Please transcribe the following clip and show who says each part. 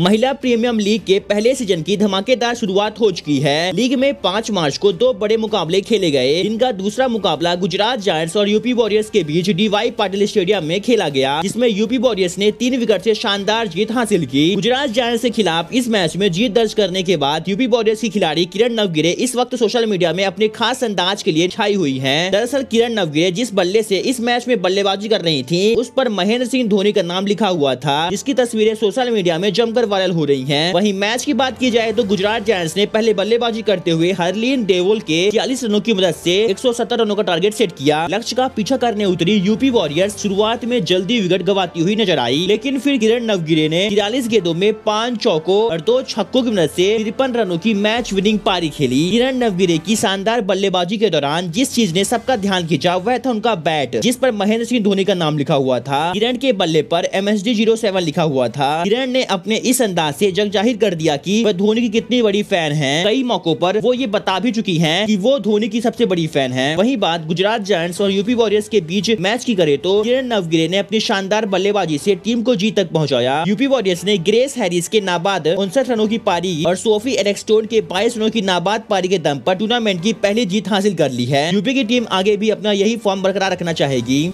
Speaker 1: महिला premium league के पहले सीजन की धमाकेदार शुरुआत हो चुकी है लीग में पाँच मार्च को दो बड़े मुकाबले खेले गए इनका दूसरा मुकाबला गुजरात जायंट्स और यूपी वॉरियर्स के बीच डीवाई पाटिल स्टेडियम में खेला गया जिसमें यूपी वॉरियर्स ने तीन विकेट से शानदार जीत हासिल की गुजरात जायंट्स के खिलाफ इस मैच में जीत दर्ज करने के बाद यूपी वॉरियर्स की खिलाड़ी किरण नवगिरे इस वक्त सोशल मीडिया में अपने खास अंदाज के लिए छाई हुई है दरअसल किरण नवगिरे जिस बल्ले ऐसी इस मैच में बल्लेबाजी कर रही थी उस पर महेंद्र सिंह धोनी का नाम लिखा हुआ था जिसकी तस्वीरें सोशल मीडिया में जमकर वायरल हो रही है वही मैच की बात की जाए तो गुजरात जायंट्स ने पहले बल्लेबाजी करते हुए हरलीन देवल के चालीस रनों की मदद से 170 रनों का टारगेट सेट किया लक्ष्य का पीछा करने उतरी यूपी वॉरियर्स शुरुआत में जल्दी विकेट गवाती हुई नजर आई लेकिन फिर किरण नवगिरे ने तिरालीस गेंदों में पांच चौकों और दो छक्कों की मदद ऐसी तिरपन रनों की मैच विनिंग पारी खेली किरण नवगिरे की शानदार बल्लेबाजी के दौरान जिस चीज ने सबका ध्यान खींचा वह था उनका बैट जिस पर महेंद्र सिंह धोनी का नाम लिखा हुआ था किरण के बल्ले पर एम एस लिखा हुआ था किरण ने अपने इस इस अंदाज से जग जाहिर कर दिया कि वह धोनी की कितनी बड़ी फैन है कई मौकों पर वो ये बता भी चुकी है की वो धोनी की सबसे बड़ी फैन है वही बात गुजरात जायंट्स और यूपी वॉरियर्स के बीच मैच की करे तो किरण नवगिरे ने अपनी शानदार बल्लेबाजी ऐसी टीम को जीत तक पहुँचाया यूपी वॉरियर्स ने ग्रेस हैरिस के नाबाद उनसठ रनों की पारी और सोफी एलेक्सटोन के बाईस रनों की नाबाद पारी के दम आरोप टूर्नामेंट की पहली जीत हासिल कर ली है यूपी की टीम आगे भी अपना यही फॉर्म बरकरार रखना चाहेगी